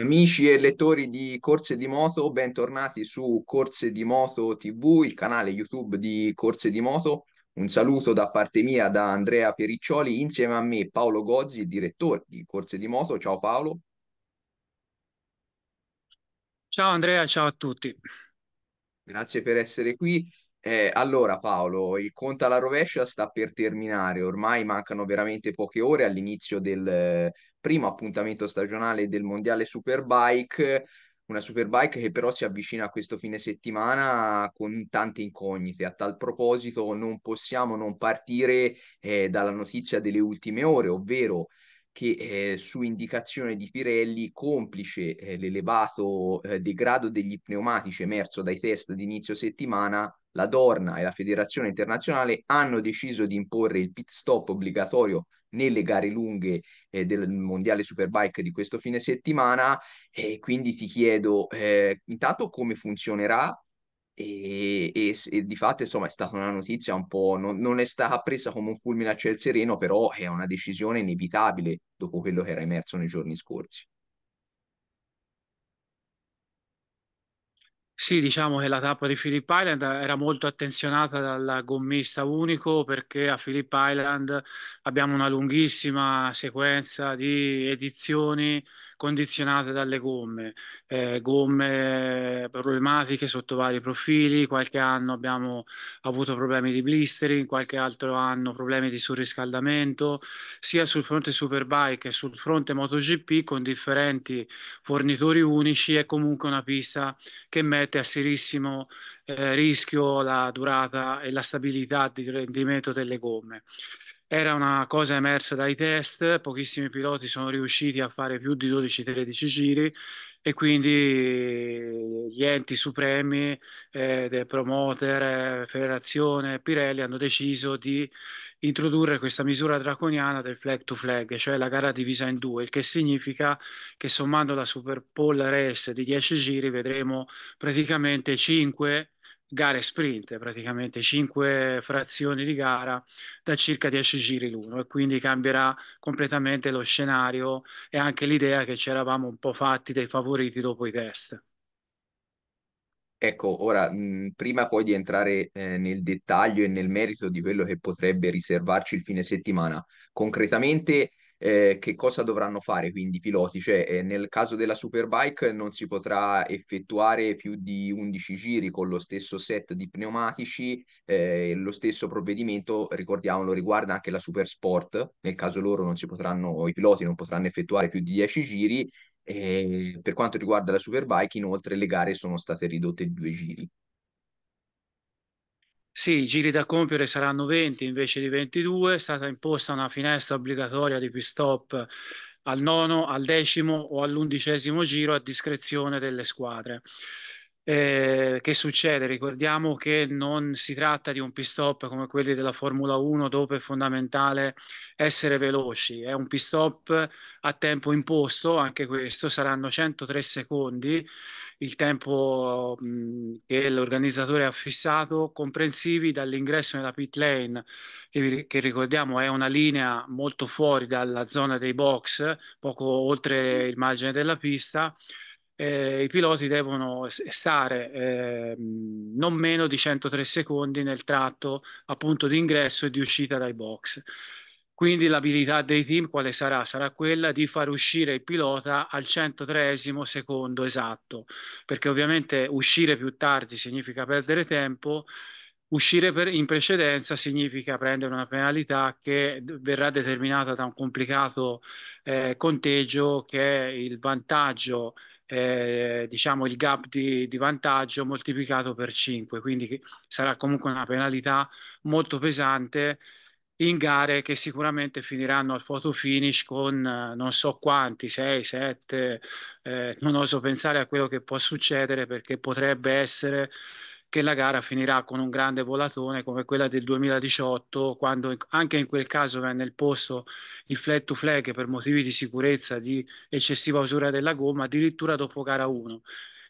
Amici e lettori di Corse di Moto, bentornati su Corse di Moto TV, il canale YouTube di Corse di Moto. Un saluto da parte mia da Andrea Periccioli, insieme a me Paolo Gozzi, direttore di Corse di Moto. Ciao Paolo. Ciao Andrea, ciao a tutti. Grazie per essere qui. Eh, allora Paolo, il conto alla rovescia sta per terminare, ormai mancano veramente poche ore all'inizio del eh, primo appuntamento stagionale del Mondiale Superbike, una Superbike che però si avvicina a questo fine settimana con tante incognite. A tal proposito non possiamo non partire eh, dalla notizia delle ultime ore, ovvero che eh, su indicazione di Pirelli, complice eh, l'elevato eh, degrado degli pneumatici emerso dai test di inizio settimana, la Dorna e la Federazione Internazionale hanno deciso di imporre il pit stop obbligatorio nelle gare lunghe eh, del Mondiale Superbike di questo fine settimana e quindi ti chiedo eh, intanto come funzionerà e, e, e, di fatto insomma è stata una notizia un po' non, non, è stata presa come un fulmine a ciel sereno però è una decisione inevitabile dopo quello che era emerso nei giorni scorsi. Sì, diciamo che la tappa di Phillip Island era molto attenzionata dal gommista unico perché a Phillip Island abbiamo una lunghissima sequenza di edizioni condizionate dalle gomme, eh, gomme problematiche sotto vari profili, qualche anno abbiamo avuto problemi di blistering, qualche altro anno problemi di surriscaldamento, sia sul fronte Superbike che sul fronte MotoGP con differenti fornitori unici è comunque una pista che mette mette a serissimo eh, rischio la durata e la stabilità di rendimento delle gomme. Era una cosa emersa dai test, pochissimi piloti sono riusciti a fare più di 12-13 giri e quindi gli enti supremi, eh, del promoter, eh, federazione, Pirelli hanno deciso di introdurre questa misura draconiana del flag to flag, cioè la gara divisa in due, il che significa che sommando la Super Pole Race di 10 giri vedremo praticamente 5 gare sprint, praticamente 5 frazioni di gara da circa 10 giri l'uno e quindi cambierà completamente lo scenario e anche l'idea che ci eravamo un po' fatti dei favoriti dopo i test. Ecco, ora, mh, mhmm, prima poi di entrare eh, nel dettaglio e nel merito di quello che potrebbe riservarci il fine settimana, concretamente eh, che cosa dovranno fare quindi i piloti? Cioè, eh, nel caso della Superbike non si potrà effettuare più di 11 giri con lo stesso set di pneumatici, ehm, lo stesso provvedimento, ricordiamolo, riguarda anche la Supersport, nel caso loro non si potranno, i piloti non potranno effettuare più di 10 giri e ehm, per quanto riguarda la Superbike, inoltre le gare sono state ridotte di due giri. Sì, i giri da compiere saranno 20 invece di 22, è stata imposta una finestra obbligatoria di pit stop al nono, al decimo o all'undicesimo giro a discrezione delle squadre. Eh, che succede? Ricordiamo che non si tratta di un pit stop come quelli della Formula 1 dove è fondamentale essere veloci, è un pit stop a tempo imposto, anche questo saranno 103 secondi il tempo mhmm, che l'organizzatore ha fissato, comprensivi dall'ingresso nella pit lane, che, che, ricordiamo è una linea molto fuori dalla zona dei box, poco oltre il margine della pista, eh, i piloti devono stare eh, non meno di 103 secondi nel tratto appunto di ingresso e di uscita dai box. Quindi l'abilità dei team quale sarà? Sarà quella di far uscire il pilota al 103 secondo esatto, perché ovviamente uscire più tardi significa perdere tempo, uscire per, in precedenza significa prendere una penalità che verrà determinata da un complicato eh, conteggio che è il vantaggio eh, diciamo il gap di, di, vantaggio moltiplicato per 5, quindi sarà comunque una penalità molto pesante in gare che sicuramente finiranno al photo finish con eh, non so quanti, 6, 7, eh, non oso pensare a quello che può succedere perché potrebbe essere che la gara finirà con un grande volatone come quella del 2018, quando anche in quel caso venne il posto il flat to flag per motivi di sicurezza, di eccessiva usura della gomma, addirittura dopo gara 1.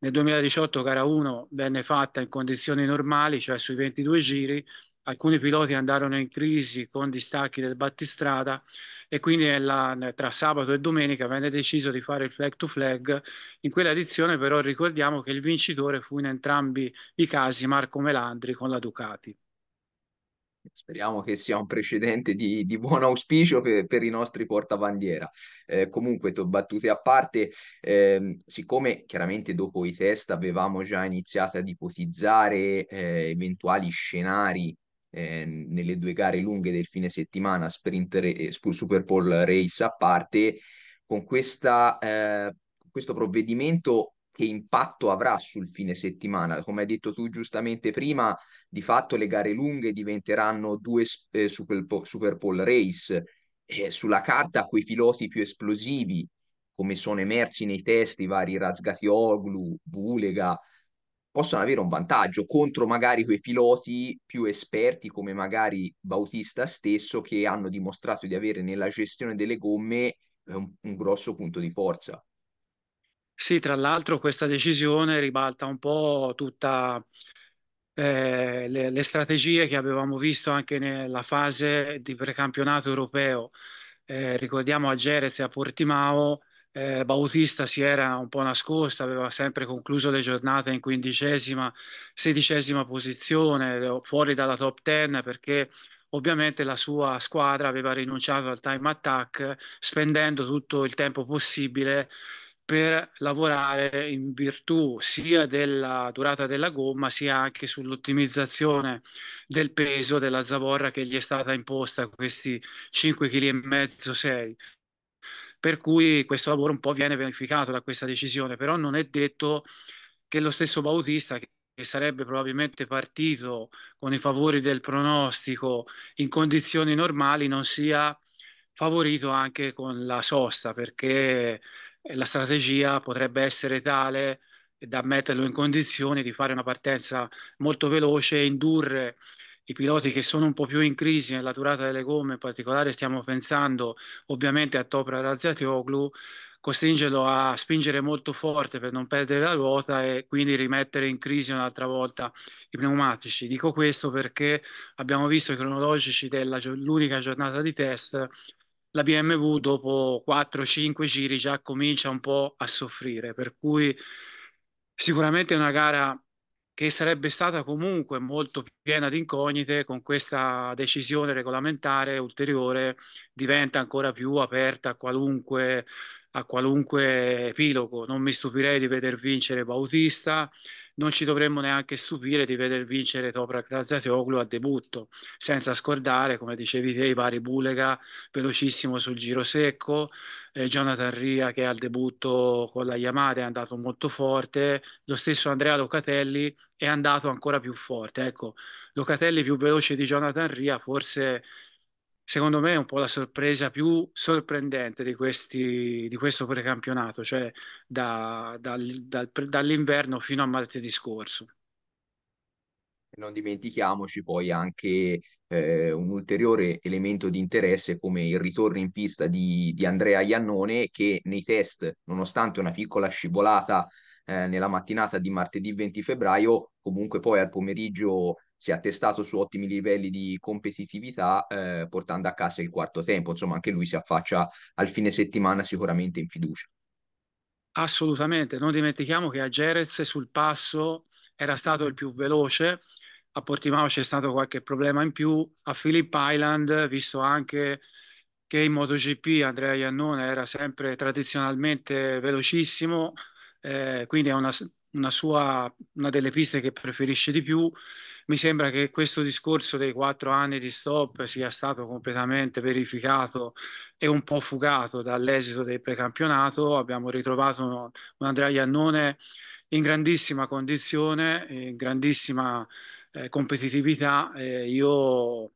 Nel 2018 gara 1 venne fatta in condizioni normali, cioè sui 22 giri, alcuni piloti andarono in crisi con distacchi del battistrada e quindi la, tra sabato e domenica venne deciso di fare il flag to flag. In quella edizione però ricordiamo che il vincitore fu in entrambi i casi Marco Melandri con la Ducati. Speriamo che sia un precedente di, di buon auspicio per, per, i nostri portabandiera. Eh, comunque, battute a parte, eh, siccome chiaramente dopo i test avevamo già iniziato ad ipotizzare eh, eventuali scenari eh, nelle due gare lunghe del fine settimana, sprint e eh, Super Bowl Race a parte, con questa, eh, questo provvedimento che impatto avrà sul fine settimana? Come hai detto tu giustamente prima, di fatto le gare lunghe diventeranno due eh, Super, Super Bowl Race. Eh, sulla carta quei piloti più esplosivi, come sono emersi nei testi vari Razgatioglu, Bulega, possono avere un vantaggio contro magari quei piloti più esperti come magari Bautista stesso che hanno dimostrato di avere nella gestione delle gomme eh, un, un grosso punto di forza. Sì, tra l'altro questa decisione ribalta un po' tutta eh, le, le, strategie che avevamo visto anche nella fase di precampionato europeo. Eh, ricordiamo a Jerez e a Portimao eh, Bautista si era un po' nascosto, aveva sempre concluso le giornate in quindicesima, sedicesima posizione, fuori dalla top ten perché ovviamente la sua squadra aveva rinunciato al time attack spendendo tutto il tempo possibile per lavorare in virtù sia della durata della gomma sia anche sull'ottimizzazione del peso della zavorra che gli è stata imposta questi 5,5 kg 6 per cui questo lavoro un po' viene verificato da questa decisione, però non è detto che lo stesso Bautista, che sarebbe probabilmente partito con i favori del pronostico in condizioni normali, non sia favorito anche con la sosta, perché la strategia potrebbe essere tale da metterlo in condizioni di fare una partenza molto veloce, e indurre i piloti che sono un po' più in crisi nella durata delle gomme, in particolare stiamo pensando ovviamente a Topra Razziatioglu, costringerlo a spingere molto forte per non perdere la ruota e quindi rimettere in crisi un'altra volta i pneumatici. Dico questo perché abbiamo visto i cronologici dell'unica giornata di test la BMW dopo 4-5 giri già comincia un po' a soffrire, per cui sicuramente è una gara che sarebbe stata comunque molto piena di incognite, con questa decisione regolamentare ulteriore diventa ancora più aperta a qualunque, a qualunque epilogo. Non mi stupirei di veder vincere Bautista, non ci dovremmo neanche stupire di veder vincere Topra Krazatoglu a debutto, senza scordare, come dicevi te, i vari Bulega, velocissimo sul giro secco, eh, Jonathan Ria che al debutto con la Yamada è andato molto forte, lo stesso Andrea Locatelli è andato ancora più forte. Ecco, Locatelli più veloce di Jonathan Ria forse secondo me è un po' la sorpresa più sorprendente di, questi, di questo precampionato, cioè da, dal, dal, dall'inverno fino a martedì scorso. Non dimentichiamoci poi anche eh, un ulteriore elemento di interesse come il ritorno in pista di, di Andrea Iannone che nei test, nonostante una piccola scivolata eh, nella mattinata di martedì 20 febbraio, comunque poi al pomeriggio si è attestato su ottimi livelli di competitività eh, portando a casa il quarto tempo, insomma anche lui si affaccia al fine settimana sicuramente in fiducia. Assolutamente, non dimentichiamo che a Jerez sul passo era stato il più veloce, a Portimao c'è stato qualche problema in più, a Philip Island, visto anche che in MotoGP Andrea Iannone era sempre tradizionalmente velocissimo, eh, quindi è una, una, sua, una delle piste che preferisce di più mi sembra che questo discorso dei quattro anni di stop sia stato completamente verificato e un po' fugato dall'esito del precampionato. Abbiamo ritrovato un Andrea Iannone in grandissima condizione, in grandissima eh, competitività. Eh, io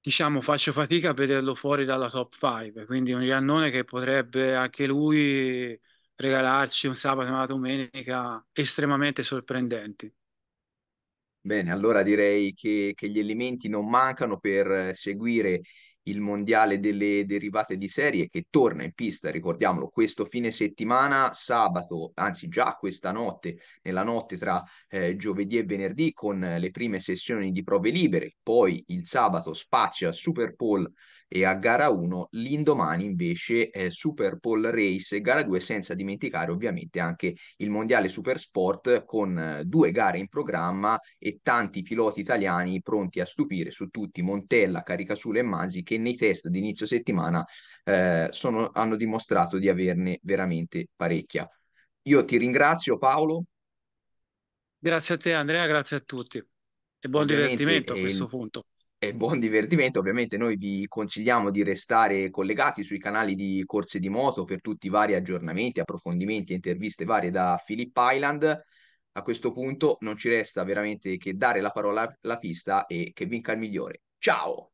diciamo faccio fatica a vederlo fuori dalla top 5, quindi un Iannone che potrebbe anche lui regalarci un sabato e una domenica estremamente sorprendenti. Bene, allora direi che, che, gli elementi non mancano per seguire il mondiale delle derivate di serie che torna in pista, ricordiamolo, questo fine settimana, sabato, anzi già questa notte, nella notte tra eh, giovedì e venerdì con le prime sessioni di prove libere, poi il sabato spazio a Super Bowl e a gara 1 l'indomani invece eh, Super Pole Race, gara 2 senza dimenticare ovviamente anche il Mondiale Supersport con eh, due gare in programma e tanti piloti italiani pronti a stupire su tutti Montella, Caricasule e Masi che nei test di inizio settimana eh, sono, hanno dimostrato di averne veramente parecchia. Io ti ringrazio Paolo. Grazie a te Andrea, grazie a tutti e buon ovviamente, divertimento a questo il... punto e buon divertimento. Ovviamente noi vi consigliamo di restare collegati sui canali di Corse di Moto per tutti i vari aggiornamenti, approfondimenti e interviste varie da Philip Island. A questo punto non ci resta veramente che dare la parola alla pista e che vinca il migliore. Ciao!